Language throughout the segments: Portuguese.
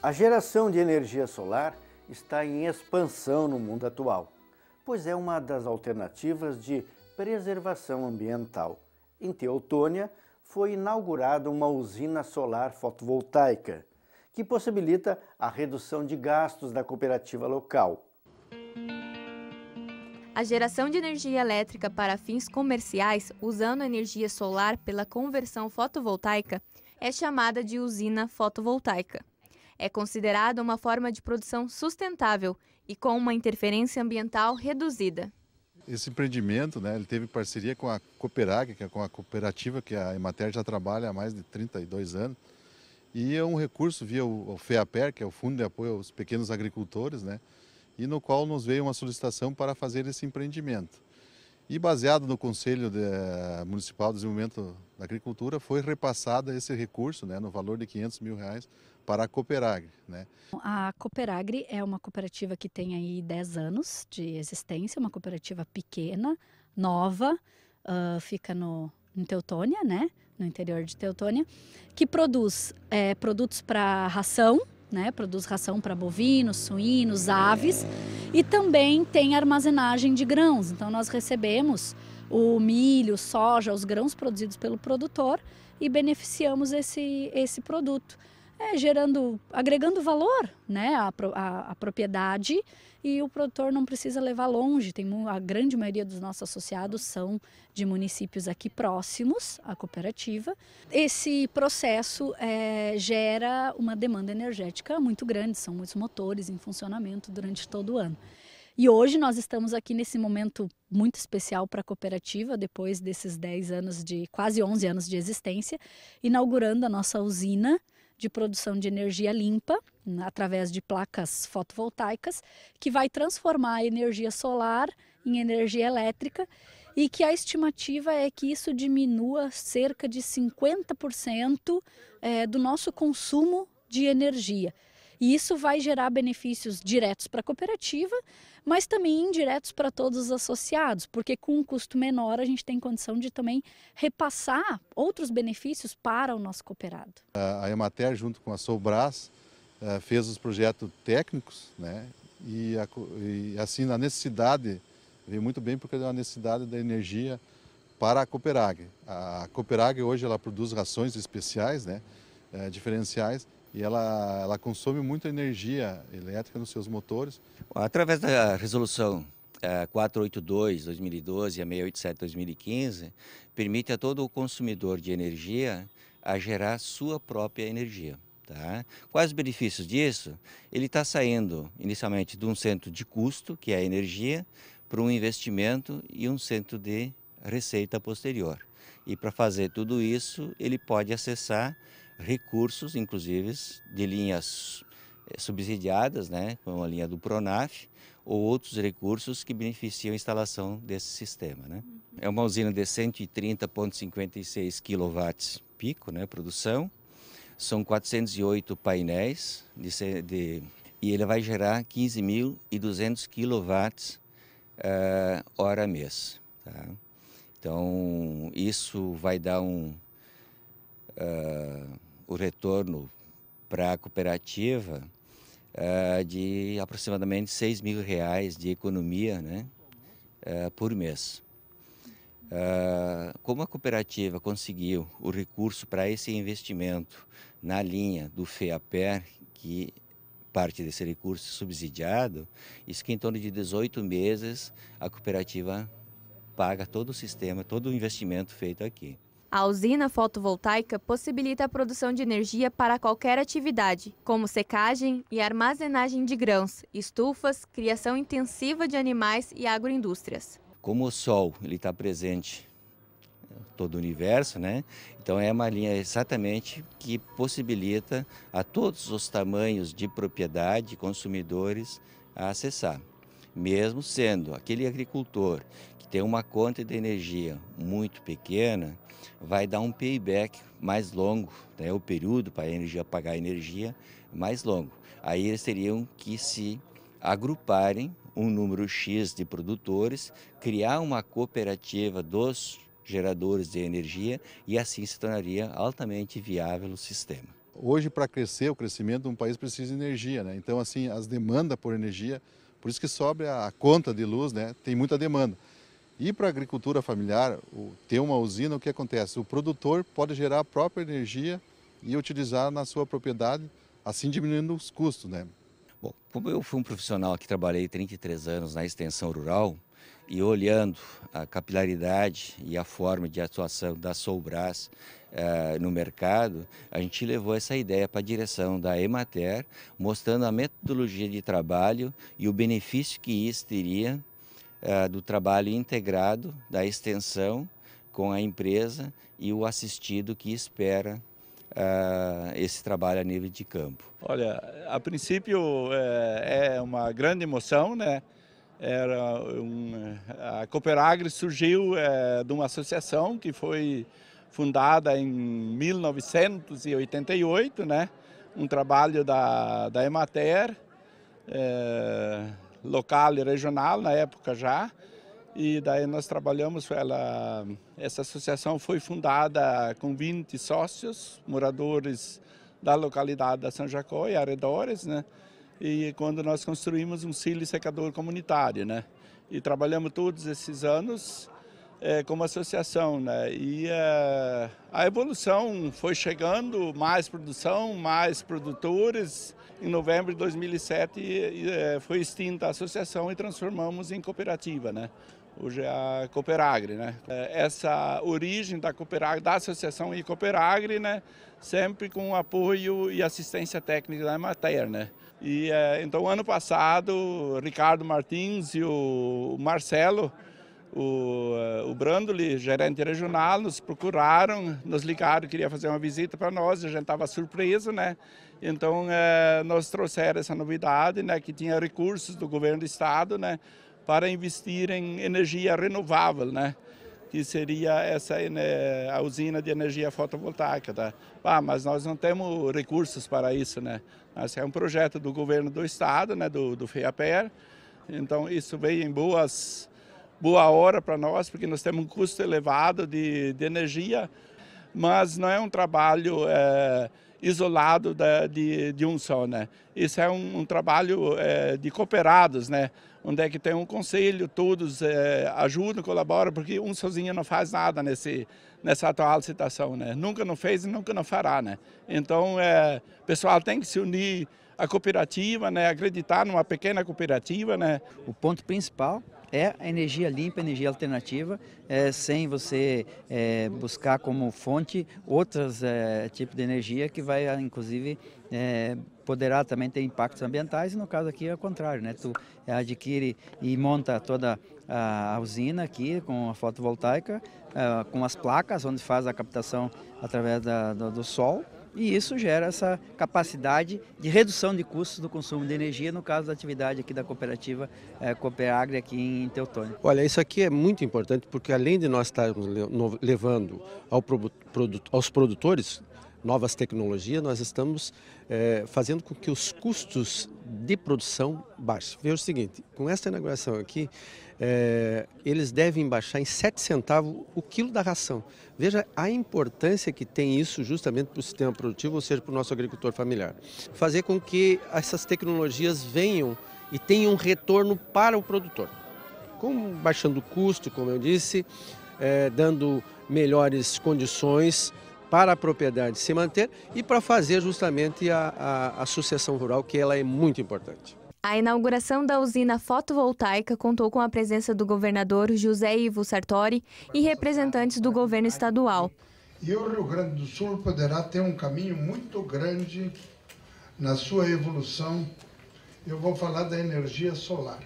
A geração de energia solar está em expansão no mundo atual, pois é uma das alternativas de preservação ambiental. Em Teotônia, foi inaugurada uma usina solar fotovoltaica, que possibilita a redução de gastos da cooperativa local. A geração de energia elétrica para fins comerciais, usando energia solar pela conversão fotovoltaica, é chamada de usina fotovoltaica. É considerada uma forma de produção sustentável e com uma interferência ambiental reduzida. Esse empreendimento, né, ele teve parceria com a Cooperag, que é com a cooperativa que a Emater já trabalha há mais de 32 anos. E é um recurso via o, FEAPER, que é o Fundo de Apoio aos Pequenos Agricultores, né, e no qual nos veio uma solicitação para fazer esse empreendimento. E baseado no Conselho de, eh, Municipal de Desenvolvimento da Agricultura, foi repassado esse recurso, né, no valor de 500 mil reais, para a Cooperagre. Né? A Cooperagre é uma cooperativa que tem aí 10 anos de existência, uma cooperativa pequena, nova, uh, fica no, em Teutônia, né, no interior de Teutônia, que produz é, produtos para ração, né, produz ração para bovinos, suínos, aves e também tem armazenagem de grãos. Então nós recebemos o milho, soja, os grãos produzidos pelo produtor e beneficiamos esse, esse produto é, gerando, agregando valor né, à, à, à, propriedade e o produtor não precisa levar longe. Tem a grande maioria dos nossos associados são de municípios aqui próximos à cooperativa. Esse processo é, gera uma demanda energética muito grande, são muitos motores em funcionamento durante todo o ano. E hoje nós estamos aqui nesse momento muito especial para a cooperativa, depois desses 10 anos de quase 11 anos de existência, inaugurando a nossa usina de produção de energia limpa hum, através de placas fotovoltaicas, que vai transformar a energia solar em energia elétrica e que a estimativa é que isso diminua cerca de 50% eh, do nosso consumo de energia. E isso vai gerar benefícios diretos para a cooperativa, mas também indiretos para todos os associados, porque com um custo menor a gente tem condição de também repassar outros benefícios para o nosso cooperado. A Emater, junto com a Sobras, eh, fez os projetos técnicos, né? E, e assim, a necessidade, veio muito bem porque é uma necessidade da energia para a Cooperag. A Cooperag hoje ela produz rações especiais, né? Eh, diferenciais, e ela, ela consome muita energia elétrica nos seus motores. Através da resolução é, 482 2012 e a 687 2015 permite a todo o consumidor de energia a gerar sua própria energia. Tá? Quais os benefícios disso? Ele está saindo inicialmente de um centro de custo, que é a energia, para um investimento e um centro de receita posterior. E para fazer tudo isso, ele pode acessar recursos, inclusive, de linhas eh, subsidiadas, né, como a linha do Pronaf, ou outros recursos que beneficiam a instalação desse sistema. Né? Uhum. É uma usina de 130,56 kW pico, né, produção, são 408 painéis de, de e ele vai gerar 15.200 kW uh, hora mês. Tá? Então, isso vai dar um... Uh, o retorno para a cooperativa uh, de aproximadamente 6 mil reais de economia né, uh, por mês. Uh, como a cooperativa conseguiu o recurso para esse investimento na linha do FEAPER, que parte desse recurso subsidiado, isso que em torno de 18 meses a cooperativa paga todo o sistema, todo o investimento feito aqui. A usina fotovoltaica possibilita a produção de energia para qualquer atividade, como secagem e armazenagem de grãos, estufas, criação intensiva de animais e agroindústrias. Como o sol ele está presente todo o universo, né? Então é uma linha exatamente que possibilita a todos os tamanhos de propriedade, consumidores a acessar mesmo sendo aquele agricultor que tem uma conta de energia muito pequena, vai dar um payback mais longo, né? o período para a energia pagar a energia mais longo. Aí eles teriam que se agruparem um número X de produtores, criar uma cooperativa dos geradores de energia e assim se tornaria altamente viável o sistema. Hoje, para crescer, o crescimento de um país precisa de energia, né? Então, assim, as demandas por energia por isso que sobre a conta de luz, né, tem muita demanda. E para a agricultura familiar, o, ter uma usina, o que acontece? O produtor pode gerar a própria energia e utilizar na sua propriedade, assim diminuindo os custos, né? Bom, como eu fui um profissional que trabalhei 33 anos na extensão rural, e olhando a capilaridade e a forma de atuação da Soubras uh, eh, no mercado, a gente levou essa ideia para a direção da Emater, mostrando a metodologia de trabalho e o benefício que isso teria uh, do trabalho integrado, da extensão com a empresa e o assistido que espera uh, esse trabalho a nível de campo. Olha, a princípio é, é uma grande emoção, né? Era um, eh, a Cooperagri surgiu é, de uma associação que foi fundada em 1988, né? um trabalho da, da Emater, é, local e regional na época já, e daí nós trabalhamos, ela, essa associação foi fundada com 20 sócios, moradores da localidade da São Jacó e arredores, né? e quando nós construímos um cílio secador comunitário, né? E trabalhamos todos esses anos é, como associação, né? E é, a evolução foi chegando, mais produção, mais produtores. Em novembro de 2007 é, foi extinta a associação e transformamos em cooperativa, né? Hoje é a Cooperagre, né? É, essa origem da Cooperagre, da associação e Cooperagre, né? Sempre com apoio e assistência técnica da Emater, né? E é, então ano passado, o Ricardo Martins e o Marcelo, o, é, o Brandoli, gerente regional, nos procuraram, nos ligaram, queria fazer uma visita para nós, a gente estava surpreso, né? Então é, nós trouxeram essa novidade, né, que tinha recursos do governo do estado, né, para investir em energia renovável, né? que seria essa a usina de energia fotovoltaica. Tá? Ah, mas nós não temos recursos para isso, né? Esse é um projeto do governo do estado, né, do, do FEAPER, então isso veio em boas, boa hora para nós, porque nós temos um custo elevado de, de energia, mas não é um trabalho... É, isolado da, de, de um só, né? Isso é um, um trabalho é, de cooperados, né? Onde é que tem um conselho, todos é, ajudam, colaboram, porque um sozinho não faz nada nesse, nessa atual situação, né? Nunca não fez e nunca não fará, né? Então, é, o pessoal tem que se unir a cooperativa, né? Acreditar numa pequena cooperativa, né? O ponto principal é a energia limpa, energia alternativa, é, sem você é, buscar como fonte outros é, tipos de energia que vai, ah, inclusive, é, poderá também ter impactos ambientais, e no caso aqui é o contrário, né? Tu adquire e monta toda a usina aqui com a fotovoltaica, ah, com as placas, onde faz a captação através da, do, do sol, e isso gera essa capacidade de redução de custos do consumo de energia, no caso da atividade aqui da cooperativa é, eh, Cooperagre aqui em Teutônia. Olha, isso aqui é muito importante porque além de nós estarmos levando ao produto, aos produtores novas tecnologias, nós estamos é, fazendo com que os custos de produção baixem. Veja o seguinte, com esta inauguração aqui, é, eles devem baixar em 7 centavos o quilo da ração. Veja a importância que tem isso justamente para o sistema produtivo, ou seja, para o nosso agricultor familiar. Fazer com que essas tecnologias venham e tenham um retorno para o produtor. Como baixando o custo, como eu disse, é, dando melhores condições para a propriedade se manter e para fazer justamente a, a, a sucessão rural, que ela é muito importante. A inauguração da usina fotovoltaica contou com a presença do governador José Ivo Sartori e representantes do governo estadual. E o Rio Grande do Sul poderá ter um caminho muito grande na sua evolução. Eu vou falar da energia solar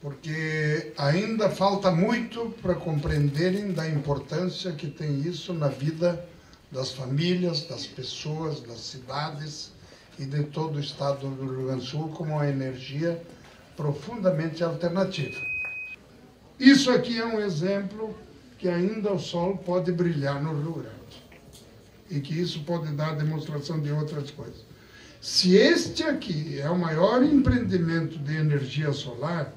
porque ainda falta muito para compreenderem da importância que tem isso na vida das famílias, das pessoas, das cidades e de todo o estado do Rio Grande do Sul como uma energia profundamente alternativa. Isso aqui é um exemplo que ainda o sol pode brilhar no Rio Grande e que isso pode dar demonstração de outras coisas. Se este aqui é o maior empreendimento de energia solar,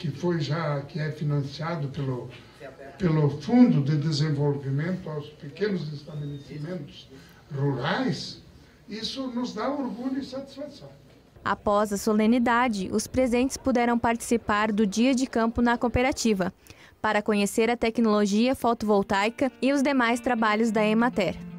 que foi já que é financiado pelo pelo Fundo de Desenvolvimento aos pequenos estabelecimentos rurais, isso nos dá orgulho e satisfação. Após a solenidade, os presentes puderam participar do dia de campo na cooperativa, para conhecer a tecnologia fotovoltaica e os demais trabalhos da Emater.